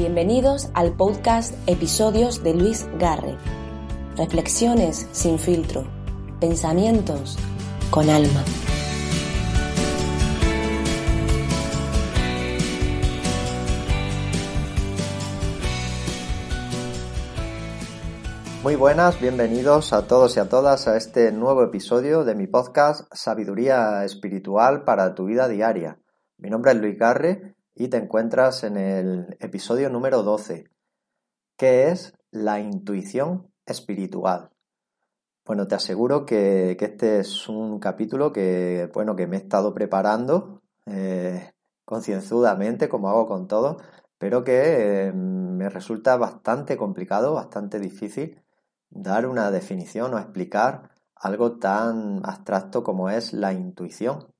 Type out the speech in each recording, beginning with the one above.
Bienvenidos al podcast Episodios de Luis Garre. Reflexiones sin filtro. Pensamientos con alma. Muy buenas, bienvenidos a todos y a todas a este nuevo episodio de mi podcast Sabiduría Espiritual para tu vida diaria. Mi nombre es Luis Garre y te encuentras en el episodio número 12, que es la intuición espiritual. Bueno, te aseguro que, este es un capítulo que, bueno, que me he estado preparando eh, concienzudamente, como hago con todo, pero que eh, me resulta bastante complicado, bastante difícil dar una definición o explicar algo tan abstracto como es la intuición.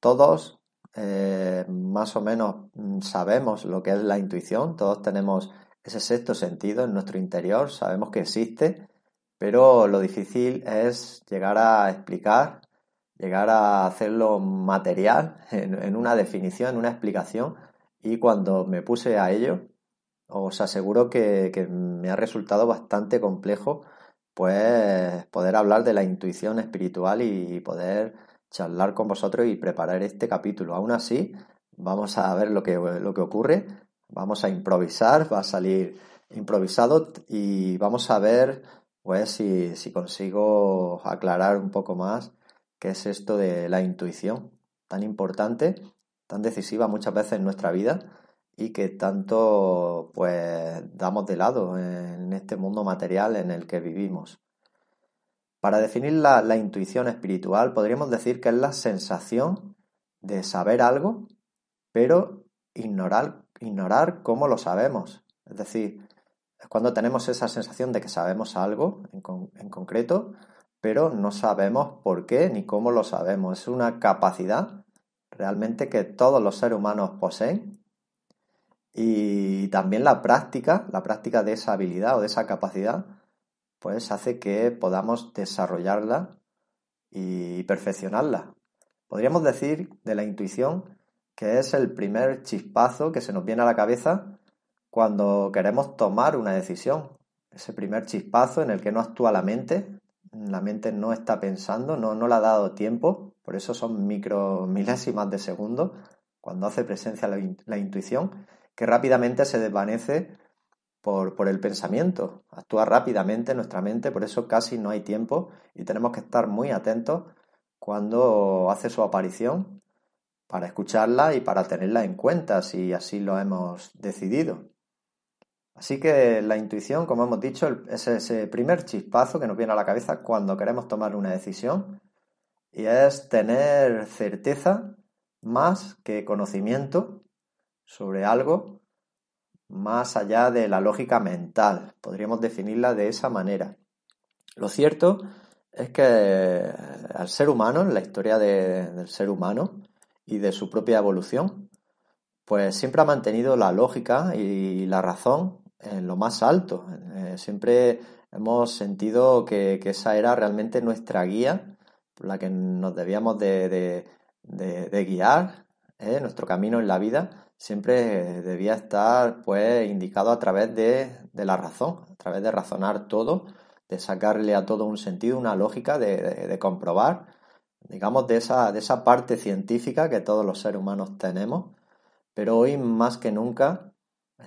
Todos eh, más o menos mm, sabemos lo que es la intuición, todos tenemos ese sexto sentido en nuestro interior, sabemos que existe, pero lo difícil es llegar a explicar, llegar a hacerlo material en, una definición, en una explicación, y cuando me puse a ello, os aseguro que, que me ha resultado bastante complejo pues poder hablar de la intuición espiritual y poder charlar con vosotros y preparar este capítulo. Aún así, vamos a ver lo que, ocurre, vamos a improvisar, va a salir improvisado y vamos a ver pues si, si consigo aclarar un poco más qué es esto de la intuición, tan importante, tan decisiva muchas veces en nuestra vida y que tanto pues damos de lado en este mundo material en el que vivimos. Para definir la, intuición espiritual podríamos decir que es la sensación de saber algo, pero ignorar, cómo lo sabemos. Es decir, es cuando tenemos esa sensación de que sabemos algo en, en concreto, pero no sabemos por qué ni cómo lo sabemos. Es una capacidad realmente que todos los seres humanos poseen y también la práctica, la práctica de esa habilidad o de esa capacidad pues hace que podamos desarrollarla y perfeccionarla. Podríamos decir de la intuición que es el primer chispazo que se nos viene a la cabeza cuando queremos tomar una decisión. Ese primer chispazo en el que no actúa la mente, la mente no está pensando, no, no le ha dado tiempo, por eso son micro milésimas de segundo cuando hace presencia la intuición, que rápidamente se desvanece por, el pensamiento. Actúa rápidamente nuestra mente, por eso casi no hay tiempo y tenemos que estar muy atentos cuando hace su aparición para escucharla y para tenerla en cuenta si así lo hemos decidido. Así que la intuición, como hemos dicho, es ese primer chispazo que nos viene a la cabeza cuando queremos tomar una decisión y es tener certeza más que conocimiento sobre algo más allá de la lógica mental, podríamos definirla de esa manera. Lo cierto es que eh, al ser humano, en la historia del ser humano y de su propia evolución, pues siempre ha mantenido la lógica y la razón en lo más alto. Eh, siempre hemos sentido que, esa era realmente nuestra guía, por la que nos debíamos de, guiar, eh, nuestro camino en la vida, siempre debía estar pues indicado a través de, la razón, a través de razonar todo, de sacarle a todo un sentido, una lógica, de, comprobar, digamos, de esa, de esa parte científica que todos los seres humanos tenemos. Pero hoy más que nunca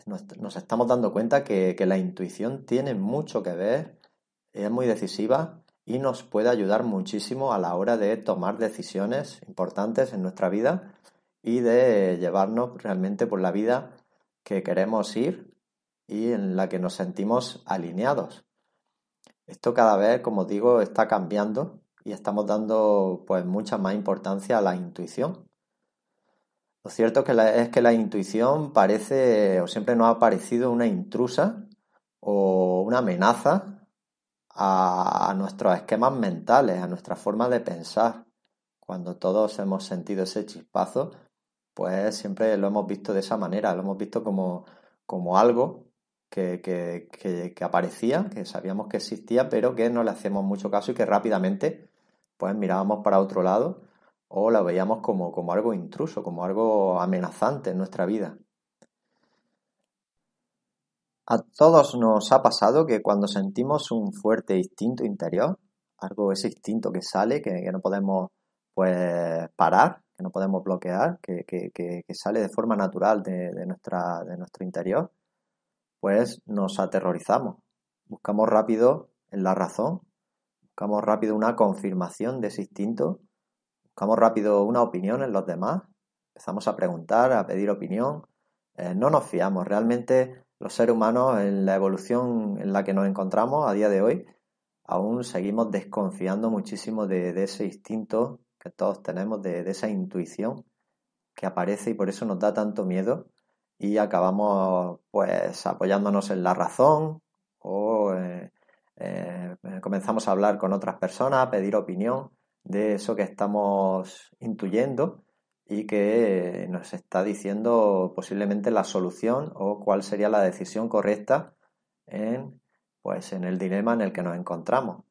nos, estamos dando cuenta que la intuición tiene mucho que ver, es muy decisiva y nos puede ayudar muchísimo a la hora de tomar decisiones importantes en nuestra vida y de llevarnos realmente por la vida que queremos ir y en la que nos sentimos alineados. Esto cada vez, como digo, está cambiando y estamos dando pues mucha más importancia a la intuición. Lo cierto es que la, intuición parece o siempre nos ha parecido una intrusa o una amenaza a, a nuestros esquemas mentales, a nuestra forma de pensar. Cuando todos hemos sentido ese chispazo pues siempre lo hemos visto de esa manera, lo hemos visto como, algo que, aparecía, que sabíamos que existía, pero que no le hacemos mucho caso y que rápidamente pues mirábamos para otro lado o lo veíamos como, algo intruso, como algo amenazante en nuestra vida. A todos nos ha pasado que cuando sentimos un fuerte instinto interior, algo ese instinto que sale, que, no podemos pues parar, que no podemos bloquear, que, sale de forma natural de, nuestra, de nuestro interior, pues nos aterrorizamos. Buscamos rápido en la razón, buscamos rápido una confirmación de ese instinto, buscamos rápido una opinión en los demás, empezamos a preguntar, a pedir opinión, eh, no nos fiamos. Realmente los seres humanos en la evolución en la que nos encontramos a día de hoy, aún seguimos desconfiando muchísimo de ese instinto que todos tenemos de, esa intuición que aparece y por eso nos da tanto miedo y acabamos pues apoyándonos en la razón o eh, eh, comenzamos a hablar con otras personas, a pedir opinión de eso que estamos intuyendo y que nos está diciendo posiblemente la solución o cuál sería la decisión correcta en pues en el dilema en el que nos encontramos.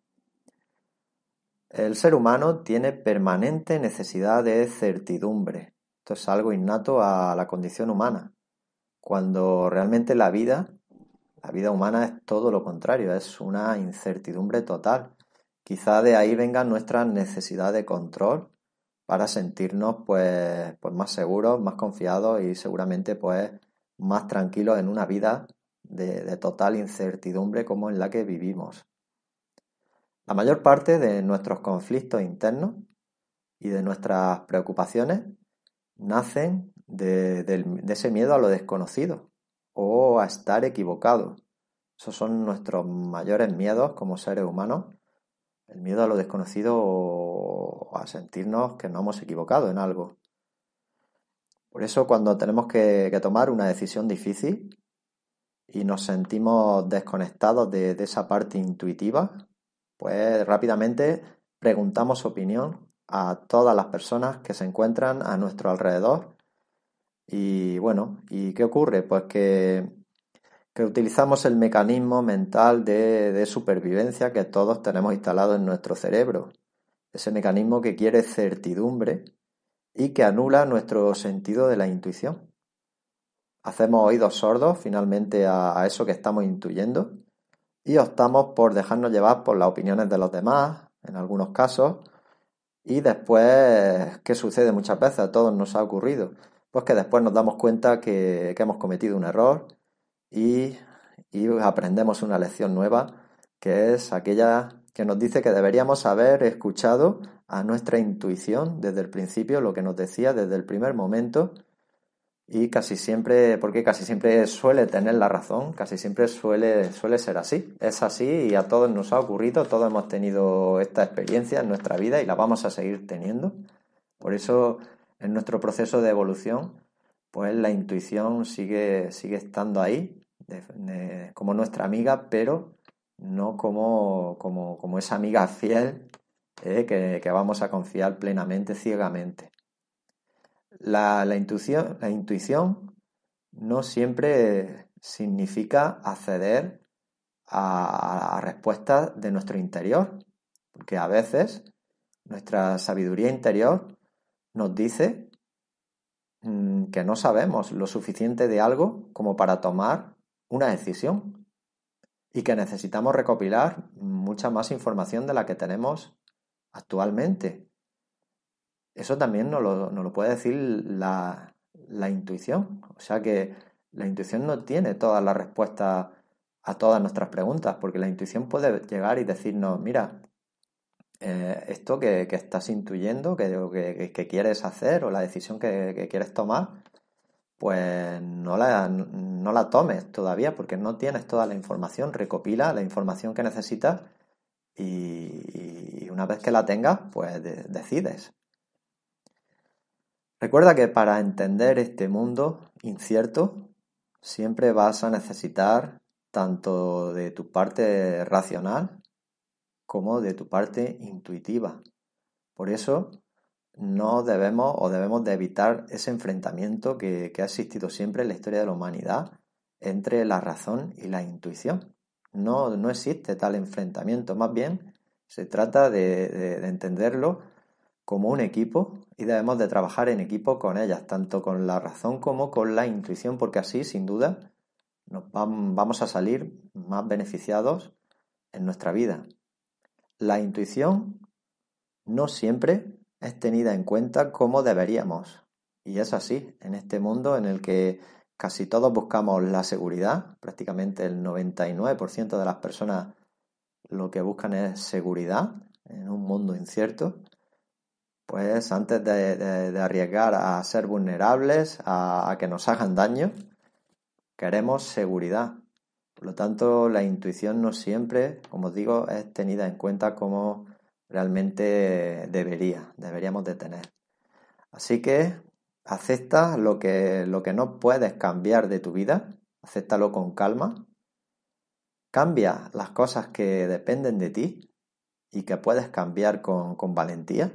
El ser humano tiene permanente necesidad de certidumbre. Esto es algo innato a la condición humana. Cuando realmente la vida, la vida humana es todo lo contrario, es una incertidumbre total. Quizá de ahí venga nuestra necesidad de control para sentirnos pues, pues más seguros, más confiados y seguramente pues más tranquilos en una vida de total incertidumbre como en la que vivimos. La mayor parte de nuestros conflictos internos y de nuestras preocupaciones nacen de, ese miedo a lo desconocido o a estar equivocado. Esos son nuestros mayores miedos como seres humanos. El miedo a lo desconocido o a sentirnos que no hemos equivocado en algo. Por eso cuando tenemos que, tomar una decisión difícil y nos sentimos desconectados de esa parte intuitiva, pues rápidamente preguntamos opinión a todas las personas que se encuentran a nuestro alrededor. Y bueno, ¿y qué ocurre? Pues que, utilizamos el mecanismo mental de, supervivencia que todos tenemos instalado en nuestro cerebro. Ese mecanismo que quiere certidumbre y que anula nuestro sentido de la intuición. Hacemos oídos sordos finalmente a eso que estamos intuyendo y optamos por dejarnos llevar por las opiniones de los demás, en algunos casos, y después, ¿qué sucede muchas veces? A todos nos ha ocurrido. Pues que después nos damos cuenta que, hemos cometido un error y aprendemos una lección nueva, que es aquella que nos dice que deberíamos haber escuchado a nuestra intuición desde el principio, lo que nos decía desde el primer momento, y casi siempre, porque casi siempre suele tener la razón, casi siempre suele, suele ser así. Es así y a todos nos ha ocurrido, todos hemos tenido esta experiencia en nuestra vida y la vamos a seguir teniendo. Por eso en nuestro proceso de evolución, pues la intuición sigue, sigue estando ahí como nuestra amiga, pero no como, como, como esa amiga fiel eh, que, que vamos a confiar plenamente, ciegamente. La, intuición, no siempre significa acceder a, respuestas de nuestro interior, porque a veces nuestra sabiduría interior nos dice mm, que no sabemos lo suficiente de algo como para tomar una decisión y que necesitamos recopilar mucha más información de la que tenemos actualmente eso también nos lo, puede decir la, intuición. O sea que la intuición no tiene todas las respuestas a todas nuestras preguntas, porque la intuición puede llegar y decirnos, mira, eh, esto que, estás intuyendo, que, que, quieres hacer o la decisión que, quieres tomar, pues no la, tomes todavía porque no tienes toda la información, recopila la información que necesitas y, una vez que la tengas, pues decides. Recuerda que para entender este mundo incierto siempre vas a necesitar tanto de tu parte racional como de tu parte intuitiva. Por eso no debemos o debemos de evitar ese enfrentamiento que, ha existido siempre en la historia de la humanidad entre la razón y la intuición. No, no existe tal enfrentamiento, más bien se trata de entenderlo como un equipo y debemos de trabajar en equipo con ellas, tanto con la razón como con la intuición, porque así, sin duda, nos vamos a salir más beneficiados en nuestra vida. La intuición no siempre es tenida en cuenta como deberíamos. Y es así, en este mundo en el que casi todos buscamos la seguridad, prácticamente el 99% de las personas lo que buscan es seguridad en un mundo incierto, pues antes de, arriesgar a ser vulnerables, a, que nos hagan daño, queremos seguridad. Por lo tanto, la intuición no siempre, como os digo, es tenida en cuenta como realmente debería, deberíamos de tener. Así que acepta lo que, lo que no puedes cambiar de tu vida, acéptalo con calma, cambia las cosas que dependen de ti y que puedes cambiar con valentía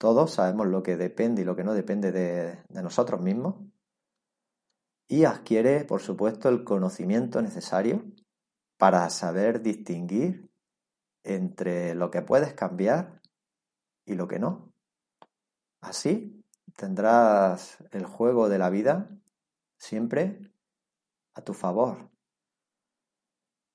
todos sabemos lo que depende y lo que no depende de, nosotros mismos. Y adquiere, por supuesto, el conocimiento necesario para saber distinguir entre lo que puedes cambiar y lo que no. Así tendrás el juego de la vida siempre a tu favor.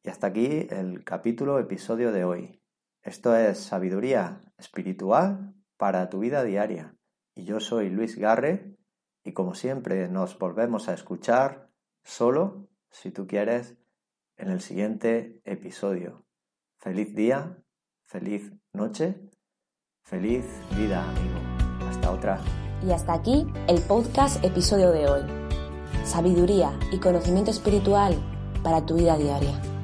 Y hasta aquí el capítulo, episodio de hoy. Esto es sabiduría espiritual para tu vida diaria. Y yo soy Luis Garre y como siempre nos volvemos a escuchar solo, si tú quieres, en el siguiente episodio. Feliz día, feliz noche, feliz vida, amigo. Hasta otra. Y hasta aquí el podcast episodio de hoy. Sabiduría y conocimiento espiritual para tu vida diaria.